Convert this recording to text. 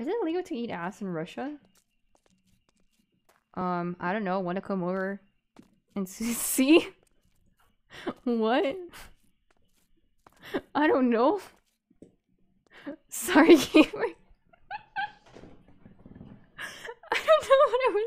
Is it illegal to eat ass in Russia? Um, I don't know. Want to come over and see? what? I don't know. Sorry, gamer. I don't know what I was